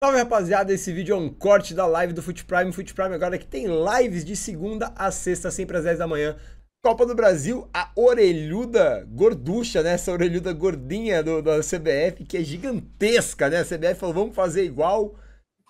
Salve rapaziada, esse vídeo é um corte da live do Foot Prime. Foot Prime agora que tem lives de segunda a sexta, sempre às 10 da manhã. Copa do Brasil, a orelhuda gorducha, né? Essa orelhuda gordinha do, da CBF, que é gigantesca, né? A CBF falou, vamos fazer igual.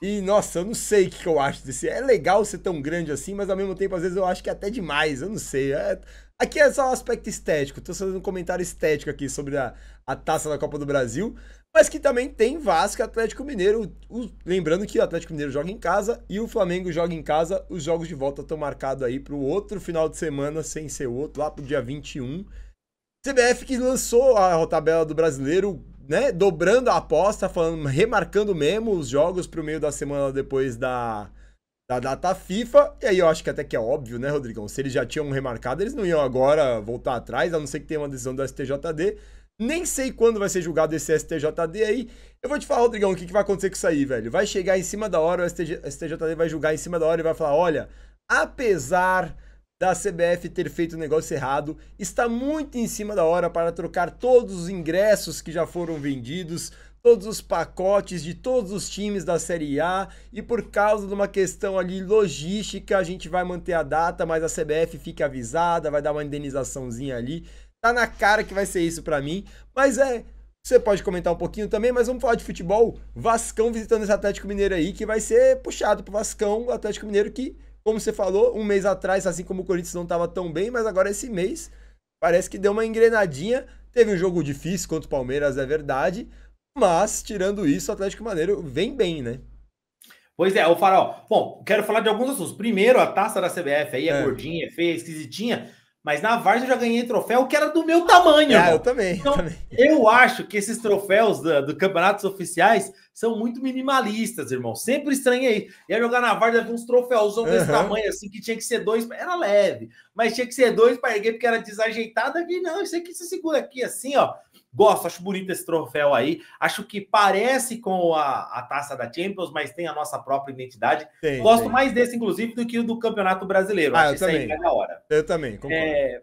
E, nossa, eu não sei o que, eu acho desse. É legal ser tão grande assim, mas ao mesmo tempo, às vezes, eu acho que é até demais. Eu não sei. É... Aqui é só o aspecto estético. Estou fazendo um comentário estético aqui sobre a, a taça da Copa do Brasil. Mas que também tem Vasco e Atlético Mineiro. O, lembrando que o Atlético Mineiro joga em casa e o Flamengo joga em casa. Os jogos de volta estão marcados aí para o outro final de semana, sem ser outro, lá para o dia 21. CBF que lançou a tabela do brasileiro, né? Dobrando a aposta, falando, remarcando mesmo os jogos para o meio da semana depois da, da data FIFA. E aí eu acho que até que é óbvio, né, Rodrigão? Se eles já tinham remarcado, eles não iam agora voltar atrás, a não ser que tenha uma decisão do STJD. Nem sei quando vai ser julgado esse STJD aí. Eu vou te falar, Rodrigão, o que, que vai acontecer com isso aí, velho? Vai chegar em cima da hora, o STJ, STJD vai julgar em cima da hora e vai falar: olha, apesar da CBF ter feito o um negócio errado, está muito em cima da hora para trocar todos os ingressos que já foram vendidos todos os pacotes de todos os times da Série A e por causa de uma questão ali logística, a gente vai manter a data, mas a CBF fica avisada, vai dar uma indenizaçãozinha ali. Tá na cara que vai ser isso para mim, mas é você pode comentar um pouquinho também, mas vamos falar de futebol. Vascão visitando esse Atlético Mineiro aí, que vai ser puxado pro Vascão, o Atlético Mineiro que, como você falou, um mês atrás, assim como o Corinthians não estava tão bem, mas agora esse mês parece que deu uma engrenadinha. Teve um jogo difícil contra o Palmeiras, é verdade, mas, tirando isso, o Atlético Maneiro vem bem, né? Pois é, o Farol. Bom, quero falar de alguns assuntos. Primeiro, a taça da CBF aí é, é. gordinha, é feia, esquisitinha, mas na Varsa eu já ganhei troféu que era do meu tamanho. Ah, é, eu também. Então, eu, também. eu acho que esses troféus do, do, campeonatos oficiais são muito minimalistas, irmão. Sempre estranhei. Ia jogar na Varsa com uns troféuzão uhum. desse tamanho, assim, que tinha que ser dois, era leve, mas tinha que ser dois para erguer porque era desajeitado aqui. Não, isso aqui se segura aqui, assim, ó. Gosto, acho bonito esse troféu aí. Acho que parece com a, a taça da Champions, mas tem a nossa própria identidade. Tem, Gosto tem. mais desse, inclusive, do que o do Campeonato Brasileiro. Ah, acho eu também. É da hora. Eu também, concordo. É...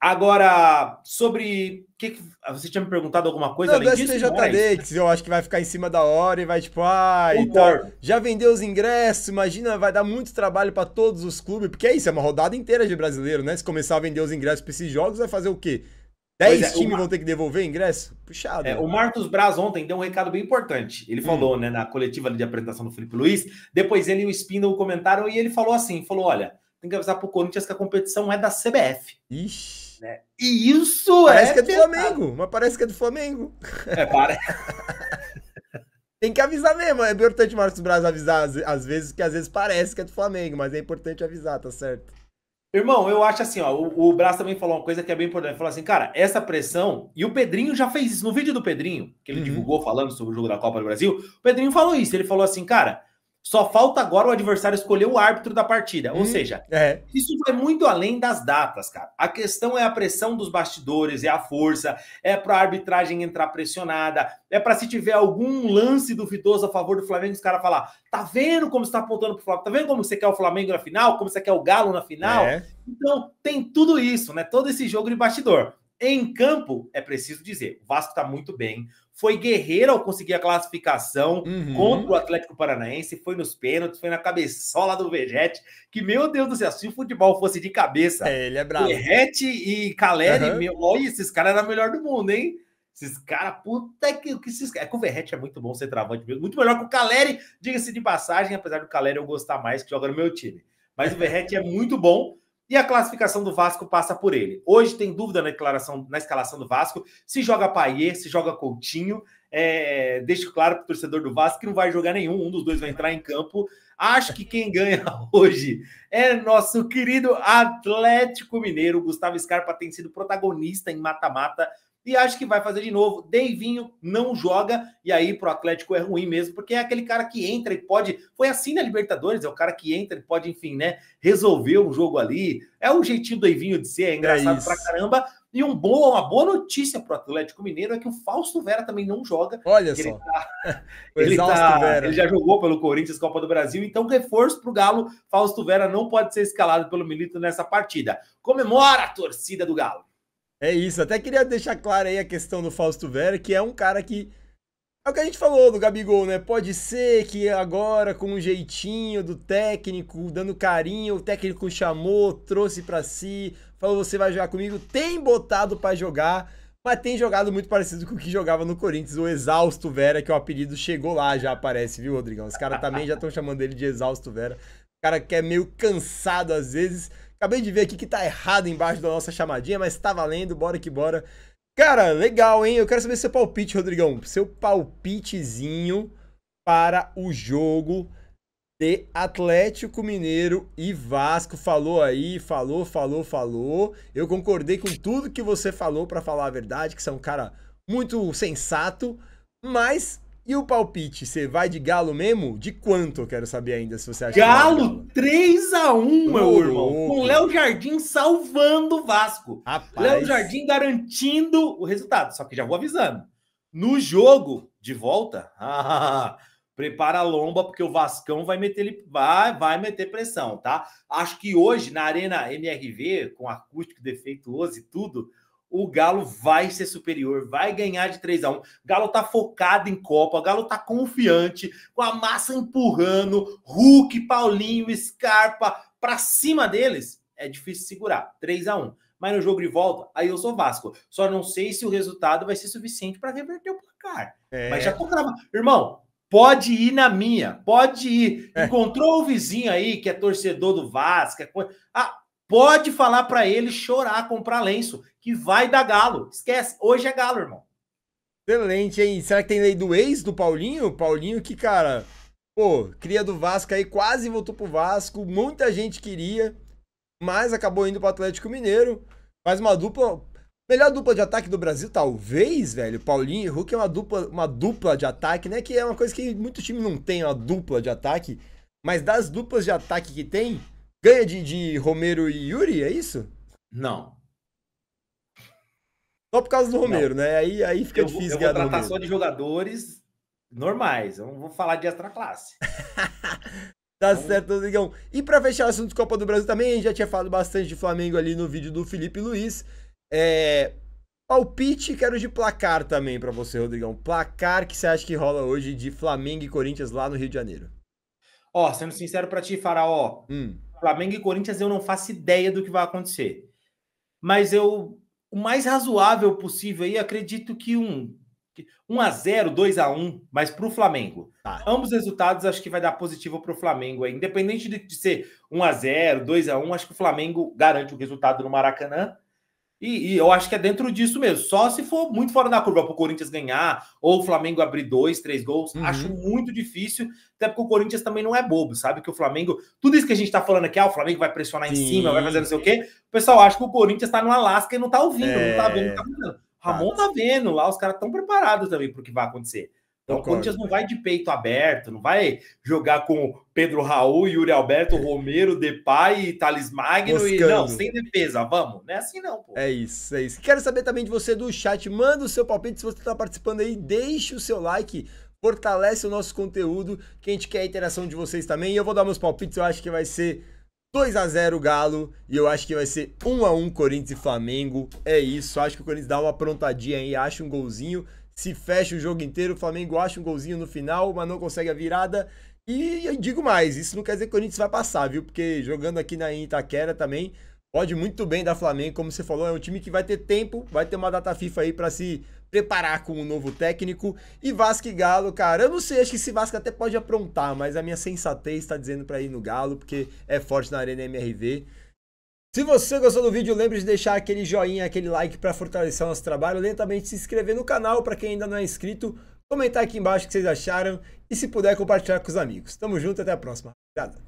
Agora, sobre. Que que... Ah, você tinha me perguntado alguma coisa? Não, além do disso, STJD, que eu acho que vai ficar em cima da hora e vai tipo, ah, então, já vendeu os ingressos, imagina, vai dar muito trabalho para todos os clubes, porque é isso, é uma rodada inteira de brasileiro, né? Se começar a vender os ingressos para esses jogos, vai fazer o quê? 10 é, times vão ter que devolver ingresso? Puxado. É, o Marcos Braz ontem deu um recado bem importante. Ele hum. falou, né, na coletiva de apresentação do Felipe Luiz, depois ele e o Spindle comentaram e ele falou assim, falou, olha, tem que avisar pro Corinthians que a competição é da CBF. Ixi. Né? E isso parece é... Parece que é do pesado. Flamengo, mas parece que é do Flamengo. É, para... tem que avisar mesmo, é importante o Marcos Braz avisar às, às vezes, que às vezes parece que é do Flamengo, mas é importante avisar, tá certo? Irmão, eu acho assim, ó, o, o Brás também falou uma coisa que é bem importante. Ele falou assim, cara, essa pressão, e o Pedrinho já fez isso no vídeo do Pedrinho, que ele uhum. divulgou falando sobre o jogo da Copa do Brasil. O Pedrinho falou isso, ele falou assim, cara, só falta agora o adversário escolher o árbitro da partida. Ou hum, seja, é. isso vai muito além das datas, cara. A questão é a pressão dos bastidores, é a força, é para a arbitragem entrar pressionada, é para se tiver algum lance duvidoso a favor do Flamengo, os caras falar: tá vendo como você está apontando o Flamengo? Tá vendo como você quer o Flamengo na final? Como você quer o Galo na final? É. Então, tem tudo isso, né? Todo esse jogo de bastidor. Em campo, é preciso dizer, o Vasco está muito bem foi guerreiro ao conseguir a classificação uhum. contra o Atlético Paranaense, foi nos pênaltis, foi na cabeçola do Vegete, que, meu Deus do céu, se o futebol fosse de cabeça, é, ele é bravo. Vegete e Caleri, uhum. meu, olha, esses caras eram o melhor do mundo, hein? Esses caras, puta que, que esses, é que o Verrete é muito bom ser travante mesmo, muito melhor que o Caleri, diga-se de passagem, apesar do Caleri eu gostar mais que joga no meu time. Mas o Verrete é muito bom, e a classificação do Vasco passa por ele. Hoje tem dúvida na declaração, na escalação do Vasco, se joga Paier, se joga Coutinho. É, deixo claro para o torcedor do Vasco que não vai jogar nenhum, um dos dois vai entrar em campo. Acho que quem ganha hoje é nosso querido Atlético Mineiro. Gustavo Scarpa tem sido protagonista em mata-mata e acho que vai fazer de novo. Deivinho não joga, e aí pro Atlético é ruim mesmo, porque é aquele cara que entra e pode. Foi assim na Libertadores, é o cara que entra e pode, enfim, né, resolver um jogo ali. É o jeitinho do Deivinho de ser, é, é engraçado é pra caramba. E um boa, uma boa notícia pro Atlético Mineiro é que o Fausto Vera também não joga. Olha ele só. Tá, ele, tá, ele, já jogou pelo Corinthians Copa do Brasil, então reforço pro Galo. Fausto Vera não pode ser escalado pelo Milito nessa partida. Comemora a torcida do Galo. É isso. Até queria deixar clara aí a questão do Fausto Vera, que é um cara que. É o que a gente falou do Gabigol, né? Pode ser que agora, com um jeitinho do técnico, dando carinho, o técnico chamou, trouxe para si, falou: você vai jogar comigo. Tem botado para jogar, mas tem jogado muito parecido com o que jogava no Corinthians, o Exausto Vera, que é o apelido chegou lá já aparece, viu, Rodrigão? Os caras também já estão chamando ele de Exausto Vera. O cara que é meio cansado às vezes Acabei de ver aqui que tá errado embaixo da nossa chamadinha, mas tá valendo, bora que bora. Cara, legal, hein? Eu quero saber seu palpite, Rodrigão. Seu palpitezinho para o jogo de Atlético Mineiro e Vasco. Falou aí, falou, falou, falou. Eu concordei com tudo que você falou, para falar a verdade, que você é um cara muito sensato, mas e o palpite, você vai de Galo mesmo? De quanto? Eu quero saber ainda se você acha. Galo, que Galo. 3x1, meu irmão. Com o Léo Jardim salvando o Vasco. Léo Jardim garantindo o resultado. Só que já vou avisando. No jogo, de volta, prepara a lomba, porque o Vascão vai meter ele. Vai, vai meter pressão, tá? Acho que hoje, na Arena MRV, com acústico defeituoso e tudo, o Galo vai ser superior, vai ganhar de 3 a 1. O Galo tá focado em Copa, o Galo tá confiante, com a massa empurrando, Hulk, Paulinho, Scarpa para cima deles, é difícil segurar. 3 a 1. Mas no jogo de volta, aí eu sou Vasco. Só não sei se o resultado vai ser suficiente para reverter o placar. É. Mas já tô gravando. Irmão, pode ir na minha, pode ir. É. Encontrou o vizinho aí que é torcedor do Vasco, é... ah, Pode falar para ele chorar, comprar lenço, que vai dar galo. Esquece, hoje é galo, irmão. Excelente, hein? Será que tem lei do ex do Paulinho? Paulinho que, cara, pô, cria do Vasco aí, quase voltou pro Vasco, muita gente queria, mas acabou indo pro Atlético Mineiro. Faz uma dupla, melhor dupla de ataque do Brasil, talvez, velho. Paulinho e Hulk é uma dupla, uma dupla de ataque, né? Que é uma coisa que muito time não tem, uma dupla de ataque. Mas das duplas de ataque que tem, Ganha de, de Romero e Yuri, é isso? Não. Só por causa do Romero, não. né? Aí, aí fica eu, difícil eu vou tratar só de jogadores normais, eu não vou falar de extra classe. Tá então... certo, Rodrigão. E para fechar o assunto Copa do Brasil também, já tinha falado bastante de Flamengo ali no vídeo do Felipe Luiz. É... Palpite, quero de placar também para você, Rodrigão. Placar que você acha que rola hoje de Flamengo e Corinthians lá no Rio de Janeiro? Ó, sendo sincero para ti, Faraó, hum. Flamengo e Corinthians eu não faço ideia do que vai acontecer. Mas eu, o mais razoável possível aí, acredito que um 1 a 0, 2 a 1, mas para o Flamengo. Tá. Ambos resultados acho que vai dar positivo para o Flamengo. Independente de, de ser 1 a 0, 2 a 1, acho que o Flamengo garante o resultado no Maracanã. E, e, eu acho que é dentro disso mesmo. Só se for muito fora da curva para o Corinthians ganhar, ou o Flamengo abrir dois, três gols. Uhum. Acho muito difícil, até porque o Corinthians também não é bobo, sabe? Que o Flamengo, tudo isso que a gente está falando aqui, ah, o Flamengo vai pressionar Sim. em cima, vai fazer não sei o quê. O pessoal acha que o Corinthians está no Alasca e não está ouvindo, tá tá é... não está vendo, não está vendo. Ramon tá vendo lá, os caras estão preparados também para o que vai acontecer. Então, o Corinthians não vai de peito aberto, não vai jogar com Pedro Raul, Yuri Alberto, é. Romero, Depay, Thales Magno Buscando. e não, sem defesa, vamos. Não é assim não, pô. É isso, é isso. Quero saber também de você do chat, manda o seu palpite se você está participando aí, deixe o seu like, fortalece o nosso conteúdo, que a gente quer a interação de vocês também. E eu vou dar meus palpites, eu acho que vai ser 2 a 0 Galo e eu acho que vai ser 1 a 1 Corinthians e Flamengo. É isso, acho que o Corinthians dá uma aprontadinha aí, acha um golzinho se fecha o jogo inteiro. O Flamengo acha um golzinho no final, mas não consegue a virada. E eu digo mais, isso não quer dizer que o Corinthians vai passar, viu? Porque jogando aqui na Itaquera também, pode muito bem dar Flamengo, como você falou, é um time que vai ter tempo, vai ter uma data FIFA aí para se preparar com um novo técnico. E Vasco e Galo, cara, eu não sei, acho que esse Vasco até pode aprontar, mas a minha sensatez está dizendo para ir no Galo, porque é forte na Arena MRV. Se você gostou do vídeo, lembre de deixar aquele joinha, aquele like para fortalecer o nosso trabalho, lentamente se inscrever no canal para quem ainda não é inscrito, comentar aqui embaixo o que vocês acharam e se puder compartilhar com os amigos. Tamo junto, até a próxima. Obrigado.